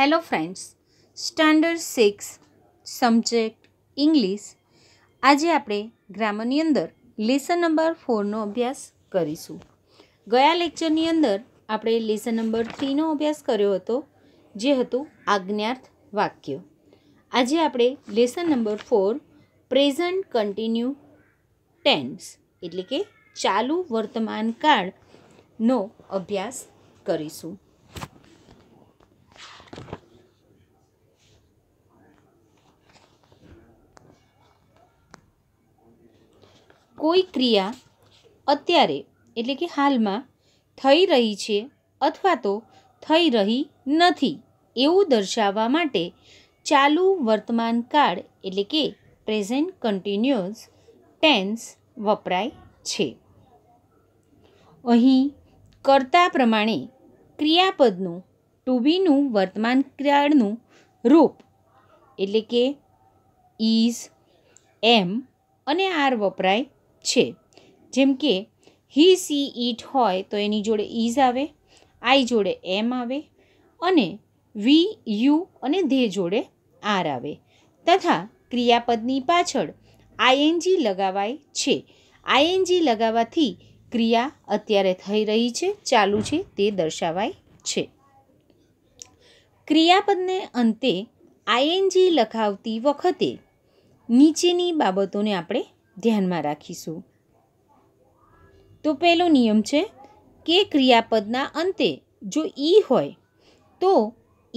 Hello friends standard six subject English આજે આપણે ગ્રામરની અંદર લેસન નંબર ફોરનો અભ્યાસ કરીશું ગયા લેક્ચરની અંદર આપણે લેસન નંબર થ્રીનો અભ્યાસ કર્યો હતો જે હતું આજ્ઞાર્થ વાક્ય આજે આપણે lesson number four present continuous tense એટલે કે ચાલુ વર્તમાન કાળનો અભ્યાસ કરીશું કોઈ ક્રિયા અત્યારે એટલે કે હાલમાં થઈ રહી છે અથવા તો થઈ રહી નથી એવું દર્શાવવા માટે ચાલુ વર્તમાન કાળ એટલે કે પ્રેઝન્ટ કન્ટિન્યુઅસ ટેન્સ વપરાય છે અહીં કરતા પ્રમાણે ક્રિયાપદનું ટુ બીનું વર્તમાન કાળનું રૂપ એટલે કે ઇઝ એમ અને આર વપરાય છે જેમ કે હી સી ઈટ હોય તો એની જોડે ઇઝ આવે આઈ જોડે એમ આવે અને વી યુ અને ધે જોડે આર આવે તથા ક્રિયાપદની પાછળ આઈએનજી લગાવાય છે આઈએનજી લગાવવાથી ક્રિયા અત્યારે થઈ રહી છે ચાલુ છે તે દર્શાવાય છે ક્રિયાપદને અંતે આઈએનજી લખાવતી વખતે નીચેની બાબતોને આપણે ધ્યાનમાં રાખીશું તો પહેલો નિયમ છે કે ક્રિયાપદના અંતે જો ઈ e હોય તો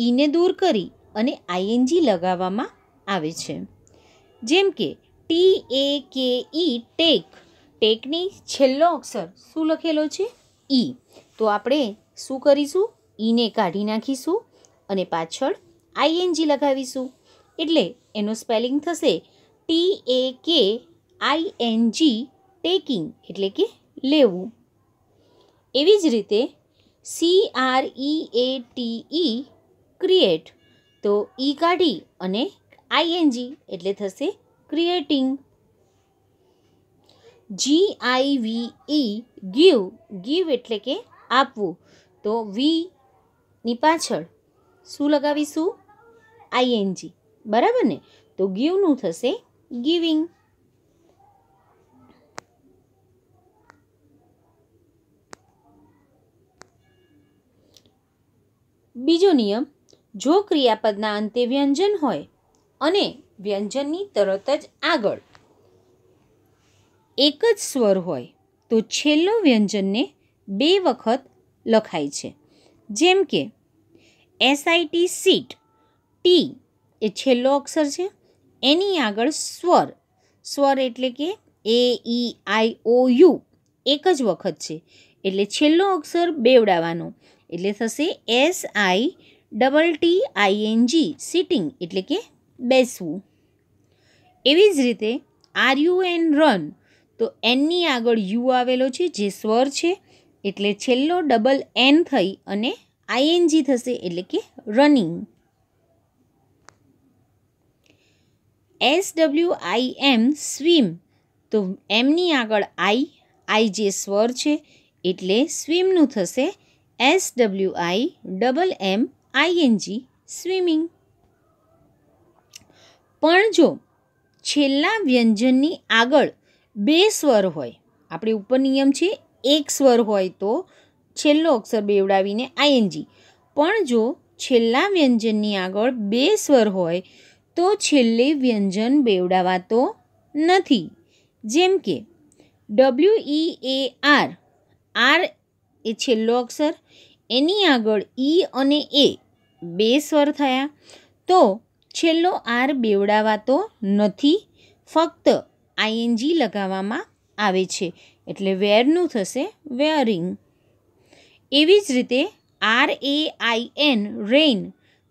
ઈને e દૂર કરી અને આઈએનજી લગાવવામાં આવે છે જેમ કે ટી એ કે ઈ ટેક ટેકની છેલ્લો અક્ષર શું લખેલો છે ઈ e. તો આપણે શું કરીશું ઈને કાઢી નાખીશું અને પાછળ આઈએનજી લગાવીશું એટલે એનો સ્પેલિંગ થશે ટી એ કે જી ટેકિંગ એટલે કે લેવું એવી જ રીતે C R E A T E create તો ઈ e કાઢી અને આઈએનજી એટલે થશે creating G I V E give give એટલે કે આપવું તો વીની પાછળ શું લગાવીશું આઈએનજી બરાબર ને તો ગીવનું થશે ગિવિંગ બીજો નિયમ જો ક્રિયાપદના અંતે વ્યંજન હોય અને વ્યંજનની તરત જ આગળ એક જ સ્વર હોય તો છેલ્લો વ્યંજનને બે વખત લખાય છે જેમ કે એસઆઈટી સીટ ટી એ છેલ્લો અક્ષર છે એની આગળ સ્વર સ્વર એટલે કે એ ઈ આઈ ઓ યુ એક જ વખત છે એટલે છેલ્લો અક્ષર બેવડાવાનો એટલે થશે S I double T ING sitting એટલે કે બેસવું એવી જ રીતે આર યુ એન રન તો એનની આગળ યુ આવેલો છે જે સ્વર છે એટલે છેલ્લો ડબલ એન થઈ અને આઈએનજી થશે એટલે કે running S W I M swim તો એમની આગળ આઈ આઈ જે સ્વર છે એટલે સ્વિમનું થશે S W I double M ING swimming પણ જો છેલ્લા વ્યંજનની આગળ બે સ્વર હોય આપણે ઉપર નિયમ છે એક સ્વર હોય તો છેલ્લો અક્ષર બેવડાવીને આઈએનજી પણ જો છેલ્લા વ્યંજનની આગળ બે સ્વર હોય તો છેલ્લે વ્યંજન બેવડાવાતો નથી જેમ કે W E A R R એ છેલ્લો અક્ષર એની આગળ ઈ અને એ બે સ્વર થયા તો છેલ્લો આર બેવડાવાતો નથી ફક્ત આઈએનજી લગાવવામાં આવે છે એટલે વેરનું થશે વેરિંગ એવી જ રીતે R A I N rain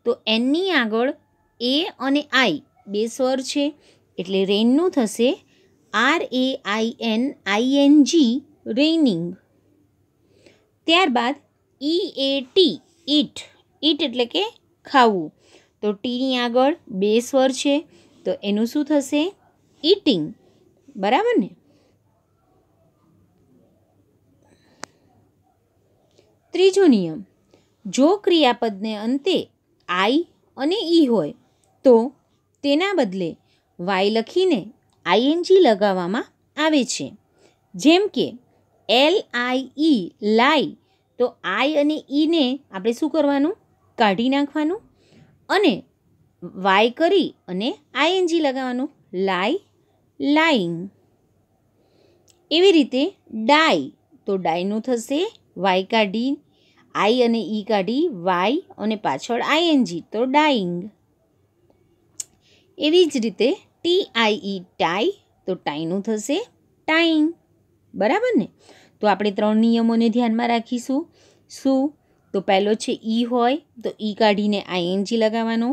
તો એનની આગળ એ અને આઈ બે સ્વર છે એટલે રેઇનનું થશે R A I N I N G raining ત્યારબાદ ઈ એ ટી ઈટ ઈટ એટલે કે ખાવું તો ટીની આગળ બે સ્વર છે તો એનું શું થશે ઈટિંગ બરાબર ને ત્રીજો નિયમ જો ક્રિયાપદને અંતે આઈ અને ઈ e હોય તો તેના બદલે વાય લખીને આઈએનજી લગાવવામાં આવે છે જેમ કે એલ આઈ ઈ લાઈ તો આઈ અને ઈને e આપણે શું કરવાનું કાઢી નાખવાનું અને વાય કરી અને આઈએનજી લગાવવાનું લાઈ લાઈંગ એવી રીતે ડાઈ તો ડાયનું થશે વાય કાઢી આઈ અને ઈ e કાઢી વાય અને પાછળ આઈએનજી તો ડાઈંગ એવી જ રીતે ટી આઈ ઈ ટાઈ તો ટાઈનું થશે ટાઈંગ બરાબર ને તો આપણે ત્રણ નિયમોને ધ્યાનમાં રાખીશું શું તો પહેલો છે ઈ હોય તો ઈ કાઢીને આઈએનજી લગાવવાનો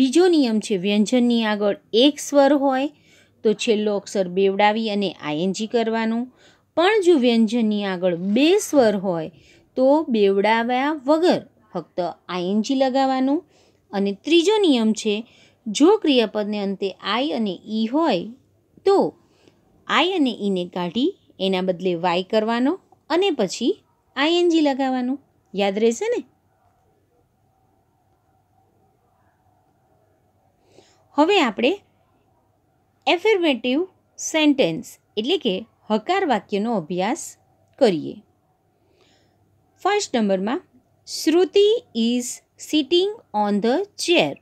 બીજો નિયમ છે વ્યંજનની આગળ એક સ્વર હોય તો છેલ્લો અક્ષર બેવડાવી અને આઈએનજી કરવાનું પણ જો વ્યંજનની આગળ બે સ્વર હોય તો બેવડાવ્યા વગર ફક્ત આઈએનજી લગાવવાનું અને ત્રીજો નિયમ છે જો ક્રિયાપદને અંતે આઈ અને ઈ e હોય તો આઈ અને ઈને e કાઢી એના બદલે વાય કરવાનો અને પછી આઈએનજી લગાવવાનું યાદ રહેશે ને હવે આપણે એફર્મેટિવ સેન્ટેન્સ એટલે કે હકાર વાક્યનો અભ્યાસ કરીએ ફર્સ્ટ નંબરમાં Shruti is sitting on the chair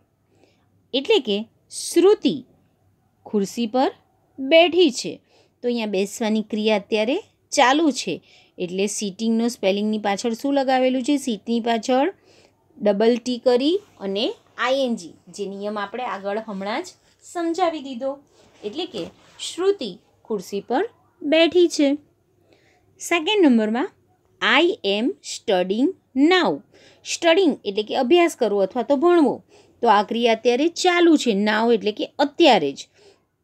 એટલે કે શ્રુતિ ખુરશી પર બેઠી છે તો અહીંયા બેસવાની ક્રિયા અત્યારે ચાલુ છે એટલે સીટિંગનો સ્પેલિંગની પાછળ શું લગાવેલું છે સીટની પાછળ ડબલ ટી કરી અને આઈએનજી જે નિયમ આપણે આગળ હમણાં જ સમજાવી દીધો એટલે કે શ્રુતિ ખુરશી પર બેઠી છે સેકન્ડ નંબરમાં આઈ એમ સ્ટડિંગ નાવ સ્ટડિંગ એટલે કે અભ્યાસ કરવો અથવા તો ભણવો તો આ ક્રિયા અત્યારે ચાલુ છે નાવ એટલે કે અત્યારે જ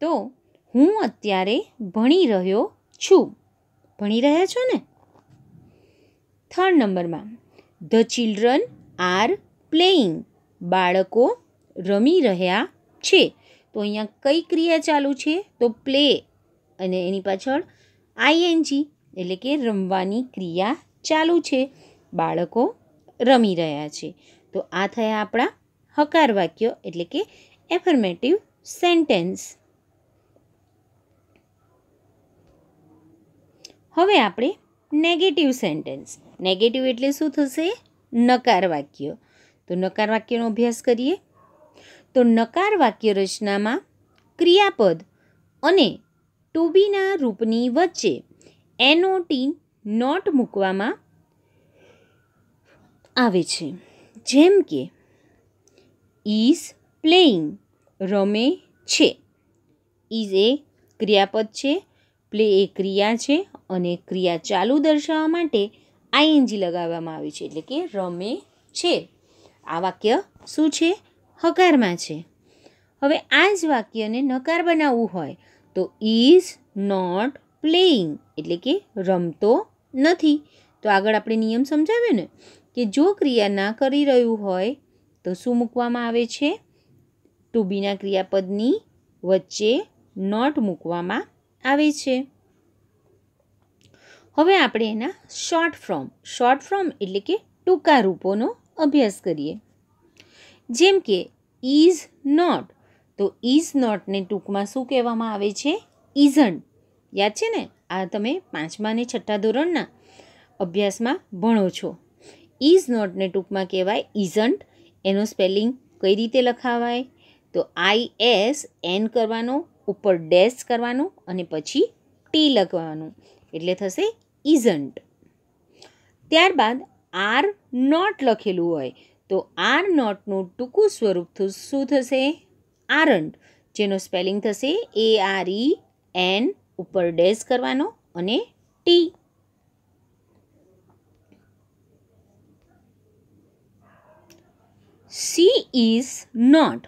તો હું અત્યારે ભણી રહ્યો છું ભણી રહ્યા છો ને થર્ડ નંબરમાં ધ ચિલ્ડ્રન આર પ્લેઇંગ બાળકો રમી રહ્યા છે તો અહીંયા કઈ ક્રિયા ચાલુ છે તો પ્લે અને એની પાછળ આઈએનજી એટલે કે રમવાની ક્રિયા ચાલુ છે બાળકો રમી રહ્યા છે તો આ થયા આપણા હકાર વાક્ય એટલે કે એફર્મેટિવ સેન્ટેન્સ હવે આપણે નેગેટિવ સેન્ટેન્સ નેગેટિવ એટલે શું થશે નકાર વાક્ય તો નકાર વાક્યનો અભ્યાસ કરીએ તો નકાર વાક્ય રચનામાં ક્રિયાપદ અને ટુ રૂપની વચ્ચે એનો ટી નોટ મૂકવામાં આવે છે જેમ કે ઇઝ પ્લેઇંગ રમે છે ઇઝ એ ક્રિયાપદ છે પ્લે એ ક્રિયા છે અને ક્રિયા ચાલુ દર્શાવવા માટે આઈએનજી લગાવવામાં આવ્યું છે એટલે કે રમે છે આ વાક્ય શું છે હકારમાં છે હવે આ જ વાક્યને નકાર બનાવવું હોય તો ઇઝ નોટ પ્લેઇંગ એટલે કે રમતો નથી તો આગળ આપણે નિયમ સમજાવ્યો ને કે જો ક્રિયા ના કરી રહ્યું હોય તો શું મૂકવામાં આવે છે ટુ ક્રિયાપદની વચ્ચે નોટ મૂકવામાં આવે છે હવે આપણે એના શોર્ટ ફોર્મ શોર્ટ ફોર્મ એટલે કે ટૂંકા રૂપોનો અભ્યાસ કરીએ જેમ કે ઇઝ નોટ તો ઇઝ નોટને ટૂંકમાં શું કહેવામાં આવે છે ઇઝન્ટ યાદ છે ને આ તમે પાંચમા અને છઠ્ઠા ધોરણના અભ્યાસમાં ભણો છો ઇઝ નોટને ટૂંકમાં કહેવાય ઇઝન્ટ એનો સ્પેલિંગ કઈ રીતે લખાવાય તો આઈ એસ એન કરવાનો ઉપર ડેશ કરવાનો અને પછી ટી લખવાનું એટલે થશે ઇઝન્ટ ત્યારબાદ આર નોટ લખેલું હોય તો આર નોટનું ટૂંકું સ્વરૂપ શું થશે આરન્ટ જેનો સ્પેલિંગ થશે એ આર ઈ એન ઉપર ડેશ કરવાનો અને ટી સી ઇઝ નોટ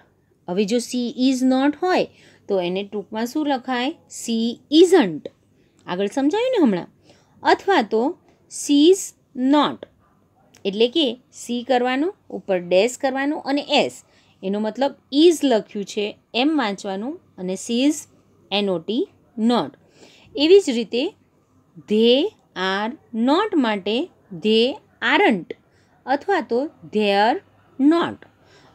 હવે જો સી ઇઝ નોટ હોય તો એને ટૂંકમાં શું લખાય સી ઇઝન્ટ આગળ સમજાયું ને હમણાં અથવા તો સીઝ નોટ એટલે કે સી કરવાનું ઉપર ડેશ કરવાનું અને એસ એનો મતલબ ઇઝ લખ્યું છે એમ વાંચવાનું અને સીઝ એનઓટી નોટ એવી જ રીતે ધે આર નોટ માટે ધે આરન્ટ અથવા તો ધેર નોટ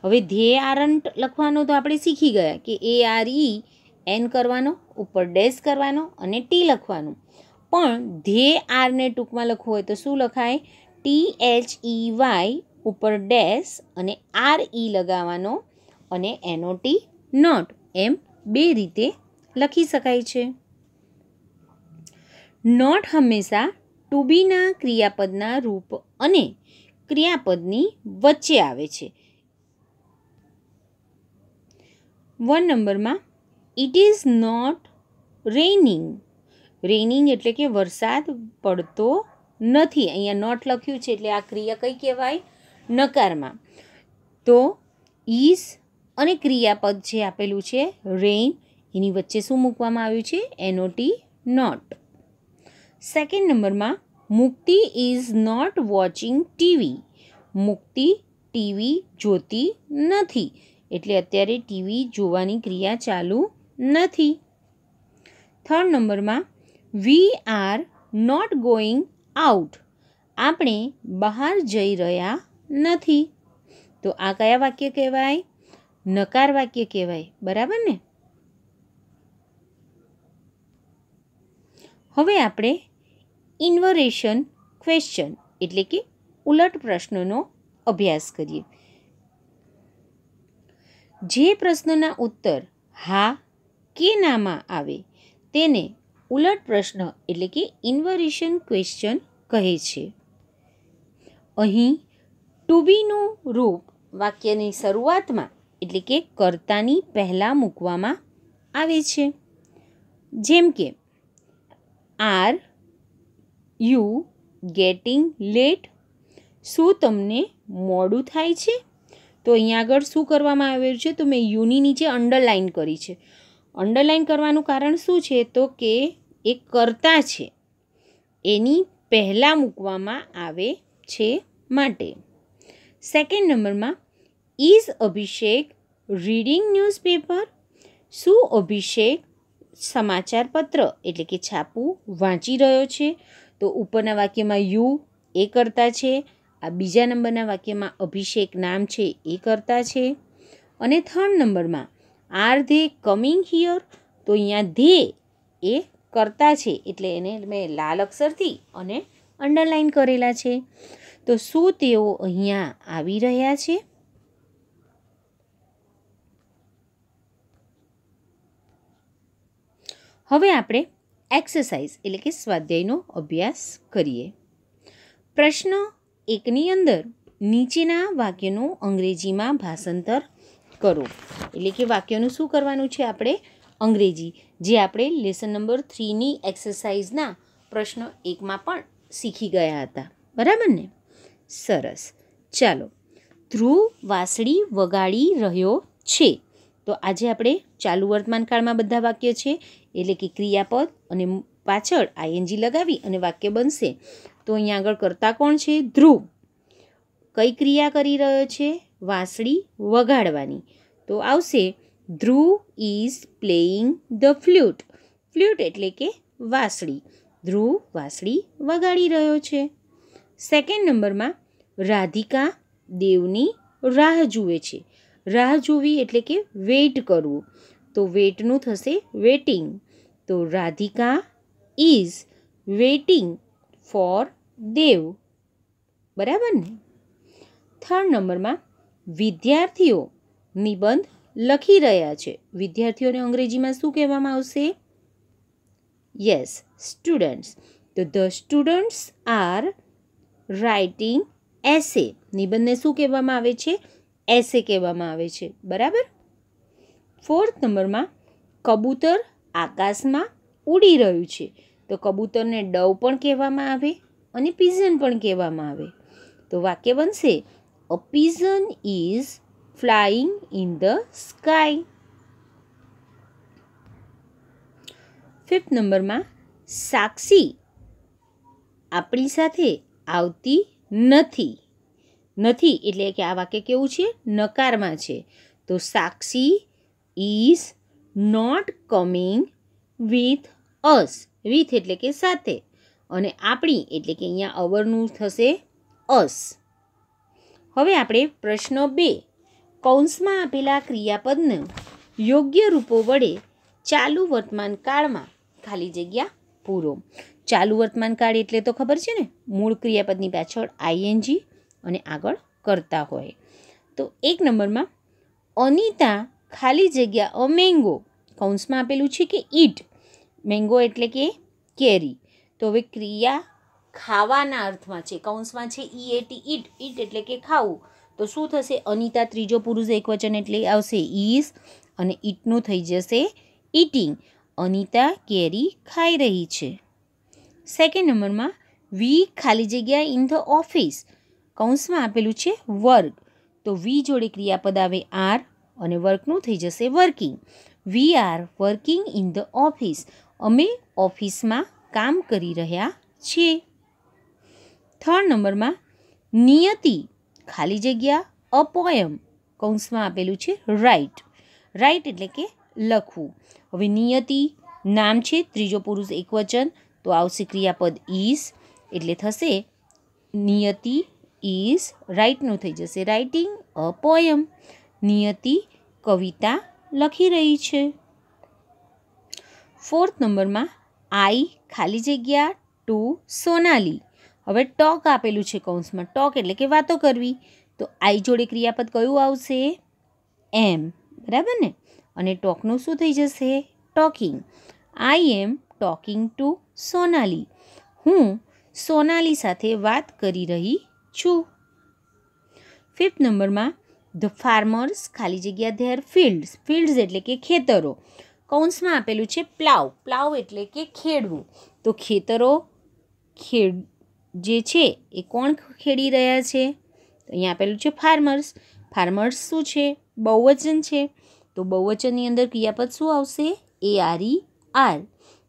હવે ધે આરન્ટ લખવાનો તો આપણે શીખી ગયા કે એ આર ઈ એન કરવાનો ઉપર ડેશ કરવાનો અને ટી લખવાનું પણ ધ્યેય આરને ટૂંકમાં લખવું હોય તો શું લખાય ટી એચ ઈ વાય ઉપર ડેશ અને આર ઈ e લગાવવાનો અને એનો ટી નોટ એમ બે રીતે લખી શકાય છે નોટ હંમેશા ટુબીના ક્રિયાપદના રૂપ અને ક્રિયાપદની વચ્ચે આવે છે વન નંબરમાં it is not raining raining એટલે કે વરસાદ પડતો નથી અહીંયા નોટ લખ્યું છે એટલે આ ક્રિયા કઈ કહેવાય નકારમાં તો ઇઝ અને ક્રિયાપદ જે આપેલું છે રેઇન એની વચ્ચે શું મૂકવામાં આવ્યું છે એનોટી નોટ સેકન્ડ નંબરમાં Mukti is not watching TV Mukti TV જોતી નથી એટલે અત્યારે ટીવી જોવાની ક્રિયા ચાલુ નથી થર્ડ નંબરમાં we are not going out આપણે બહાર જઈ રહ્યા નથી તો આ કયા વાક્ય કહેવાય નકાર વાક્ય કહેવાય બરાબર ને હવે આપણે ઇન્વરેશન ક્વેશ્ચન એટલે કે ઉલટ પ્રશ્નોનો અભ્યાસ કરીએ જે પ્રશ્નના ઉત્તર હા કે નામાં આવે તેને ઉલટ પ્રશ્ન એટલે કે ઇન્વરિશન ક્વેશ્ચન કહે છે અહીં ટુબીનું રૂપ વાક્યની શરૂઆતમાં એટલે કે કર્તાની પહેલાં મૂકવામાં આવે છે જેમ કે આર યુ ગેટિંગ લેટ શું તમને મોડું થાય છે તો અહીંયા આગળ શું કરવામાં આવ્યું છે તો મેં યુની નીચે અંડરલાઇન કરી છે અંડરલાઇન કરવાનું કારણ શું છે તો કે એ કર્તા છે એની પહેલાં મૂકવામાં આવે છે માટે સેકન્ડ નંબરમાં ઇઝ અભિષેક રીડિંગ ન્યૂઝપેપર શું અભિષેક સમાચાર પત્ર એટલે કે છાપું વાંચી રહ્યો છે તો ઉપરના વાક્યમાં યુ એ કરતા છે આ બીજા નંબરના વાક્યમાં અભિષેક નામ છે એ કરતા છે અને થર્ડ નંબરમાં આર ધે કમિંગ હિયર તો અહીંયા ધે એ કરતા છે એટલે એને મેં લાલ અક્ષરથી અને અંડરલાઇન કરેલા છે તો શું તેઓ અહીંયા આવી રહ્યા છે હવે આપણે એક્સરસાઇઝ એટલે કે સ્વાધ્યાયનો અભ્યાસ કરીએ પ્રશ્ન એકની અંદર નીચેના વાક્યનું અંગ્રેજીમાં ભાષાંતર કરો એટલે કે વાક્યનું શું કરવાનું છે આપણે અંગ્રેજી જે આપણે લેસન નંબર થ્રીની એક્સરસાઇઝના પ્રશ્ન એકમાં પણ શીખી ગયા હતા બરાબર ને સરસ ચાલો ધ્રુવ વાંસળી વગાડી રહ્યો છે તો આજે આપણે ચાલુ વર્તમાનકાળમાં બધા વાક્ય છે એટલે કે ક્રિયાપદ અને પાછળ આઈએનજી લગાવી અને વાક્ય બનશે તો અહીંયા આગળ કરતા કોણ છે ધ્રુવ કઈ ક્રિયા કરી રહ્યો છે વાંસળી વગાડવાની તો આવશે Dhruv is playing the flute flute એટલે કે વાંસળી ધ્રુવ વાંસળી વગાડી રહ્યો છે સેકન્ડ નંબરમાં રાધિકા દેવની રાહ જુએ છે રાહ જોવી એટલે કે વેઇટ કરવું તો વેટનું થશે વેટિંગ તો Radhika is waiting for Dev બરાબર ને થર્ડ નંબરમાં વિદ્યાર્થીઓ નિબંધ લખી રહ્યા છે વિદ્યાર્થીઓને અંગ્રેજીમાં શું કહેવામાં આવશે યસ સ્ટુડન્ટ્સ તો the students are writing essay નિબંધને શું કહેવામાં આવે છે એસે કહેવામાં આવે છે બરાબર ફોર્થ નંબરમાં કબૂતર આકાશમાં ઉડી રહ્યું છે તો કબૂતરને ડવ પણ કહેવામાં આવે અને પીઝન પણ કહેવામાં આવે તો વાક્ય બનશે a pigeon is flying in the sky fifth નંબરમાં સાક્ષી આપણી સાથે આવતી નથી નથી એટલે કે આ વાક્ય કેવું છે નકારમાં છે તો Sakshi is not coming with us with એટલે કે સાથે અને આપણી એટલે કે અહીંયા અવરનું થશે અસ હવે આપણે પ્રશ્ન બે કૌંસમાં આપેલા ક્રિયાપદને યોગ્ય રૂપો વડે ચાલુ વર્તમાન કાળમાં ખાલી જગ્યા પૂરો ચાલુ વર્તમાન કાળ એટલે તો ખબર છે ને મૂળ ક્રિયાપદની પાછળ આઈએનજી અને આગળ કરતા હોય તો એક નંબરમાં અનિતા ખાલી જગ્યા અ મેંગો કૌંસમાં આપેલું છે કે ઈટ મેંગો એટલે કે કેરી તો હવે ક્રિયા ખાવાના અર્થમાં છે કૌંસમાં છે ઈ એટી ઈટ ઈટ એટલે કે ખાવું તો શું થશે અનિતા ત્રીજો પુરુષ એકવચન એટલે આવશે ઇઝ અને ઇટનું થઈ જશે ઇટિંગ અનિતા કેરી ખાઈ રહી છે સેકન્ડ નંબરમાં વી ખાલી જગ્યા ઇન ધ ઓફિસ કૌંસમાં આપેલું છે વર્ક તો વી જોડે ક્રિયાપદ આવે આર અને વર્કનું થઈ જશે working we are working in the office અમે ઓફિસમાં કામ કરી રહ્યા છીએ થર્ડ નંબરમાં નિયતિ ખાલી જગ્યા અ પોયમ કૌંસમાં આપેલું છે રાઇટ રાઇટ એટલે કે લખવું હવે નિયતિ નામ છે ત્રીજો પુરુષ એકવચન તો આવશે ક્રિયાપદ ઇઝ એટલે થશે નિયતિ ઇઝ રાઇટનું થઈ જશે રાઇટિંગ અ પોયમ નિયતિ કવિતા લખી રહી છે ફોર્થ નંબરમાં આઈ ખાલી જગ્યા ટુ સોનાલી હવે ટોક આપેલું છે કૌંસમાં ટોક એટલે કે વાતો કરવી તો આઈ જોડે ક્રિયાપદ કયું આવશે એમ બરાબર ને અને ટોકનું શું થઈ જશે talking I am talking to Sonali હું સોનાલી સાથે વાત કરી રહી છું ફિફ્થ નંબરમાં ધ ફાર્મર્સ ખાલી જગ્યા ધેર ફિલ્ડ્સ ફિલ્ડ્સ એટલે કે ખેતરો કૌંસમાં આપેલું છે પ્લાવ પ્લાવ એટલે કે ખેડવું તો ખેતરો ખેડ જે છે એ કોણ ખેડી રહ્યા છે અહીંયા આપેલું છે ફાર્મર્સ ફાર્મર્સ શું છે બહુવચન છે તો બહુવચનની અંદર ક્રિયાપદ શું આવશે એ આર ઈ આર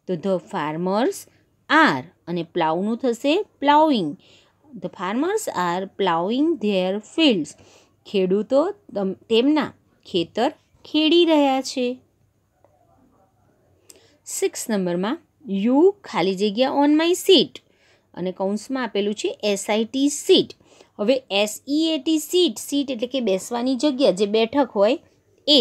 તો ધ ફાર્મર્સ આર અને પ્લાવનું થશે ploughing the farmers are ploughing their fields ખેડૂતો તેમના ખેતર ખેડી રહ્યા છે સિક્સ નંબરમાં યુ ખાલી જગ્યા ઓન માય સીટ અને કૌંસમાં આપેલું છે એસઆઈટી સીટ હવે એસઈએટી સીટ સીટ એટલે કે બેસવાની જગ્યા જે બેઠક હોય એ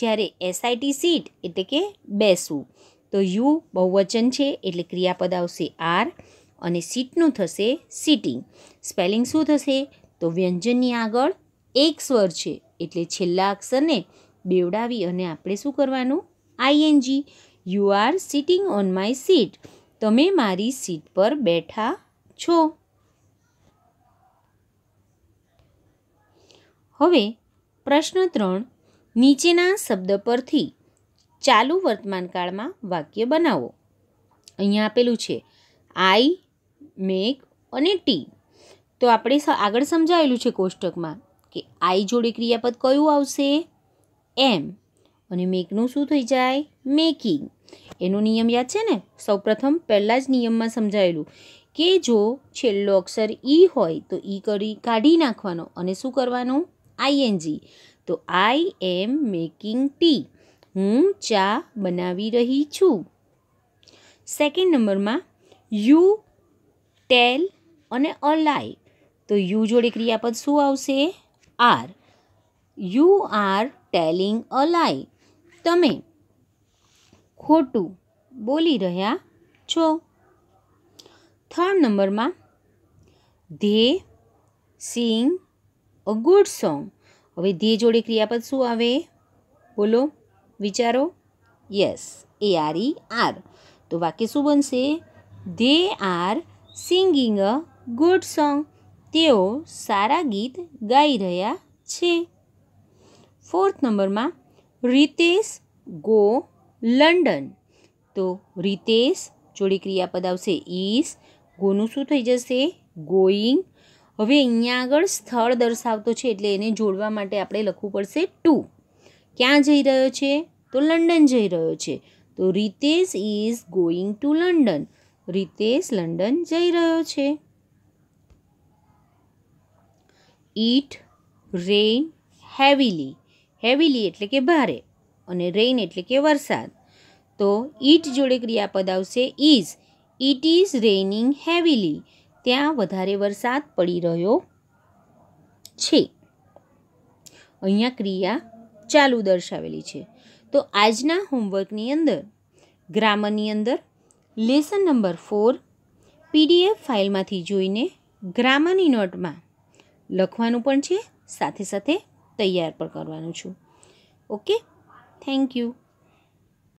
જ્યારે એસઆઈટી સીટ એટલે કે બેસવું તો યુ બહુવચન છે એટલે ક્રિયાપદ આવશે આર અને સીટનું થશે સીટિંગ સ્પેલિંગ શું થશે તો વ્યંજનની આગળ એક સ્વર છે એટલે છેલ્લા અક્ષરને બેવડાવી અને આપણે શું કરવાનું ING you are sitting on my seat તમે મારી સીટ પર બેઠા છો હવે પ્રશ્ન ત્રણ નીચેના શબ્દ પરથી ચાલુ વર્તમાનકાળમાં વાક્ય બનાવો અહીંયા આપેલું છે આઈ મેક અને ટી તો આપણે આગળ સમજાવેલું છે કોષ્ટકમાં કે આઈ જોડે ક્રિયાપદ કયું આવશે એમ અને મેકનું શું થઈ જાય મેકિંગ એનો નિયમ યાદ છે ને સૌપ્રથમ પહેલાં જ નિયમમાં સમજાયેલું કે જો છેલ્લો અક્ષર ઈ હોય તો ઈ કરી કાઢી નાખવાનો અને શું કરવાનું આઈએનજી તો આઈ એમ મેકિંગ ટી હું ચા બનાવી રહી છું સેકન્ડ નંબરમાં યુ ટેલ અને અલાય તો યુ જોડે ક્રિયાપદ શું આવશે are you are telling a lie તમે ખોટું બોલી રહ્યા છો થર્ડ નંબરમાં they sing a good song હવે ધે જોડે ક્રિયાપદ શું આવે બોલો વિચારો yes A R E are તો વાક્ય શું બનશે they are singing a good song તેઓ સારા ગીત ગાઈ રહ્યા છે ફોર્થ નંબરમાં રિતેશ ગો લંડન તો રીતેશ જોડે ક્રિયાપદ આવશે ઇસ ગોનું શું થઈ જશે ગોઈંગ હવે અહીંયા આગળ સ્થળ દર્શાવતો છે એટલે એને જોડવા માટે આપણે લખવું પડશે ટુ ક્યાં જઈ રહ્યો છે તો લંડન જઈ રહ્યો છે તો Ritesh is going to London Ritesh London જઈ રહ્યો છે ઇટ રેઇન હેવીલી હેવીલી એટલે કે ભારે અને રેઇન એટલે કે વરસાદ તો ઈટ જોડે ક્રિયાપદ આવશે is it is raining heavily ત્યાં વધારે વરસાદ પડી રહ્યો છે અહીંયા ક્રિયા ચાલુ દર્શાવેલી છે તો આજના હોમવર્કની અંદર ગ્રામરની અંદર લેસન નંબર ફોર પીડીએફ ફાઇલમાંથી જોઈને ગ્રામરની નોટમાં લખવાનું પણ છે સાથે સાથે તૈયાર પણ કરવાનું છું ઓકે Thank you.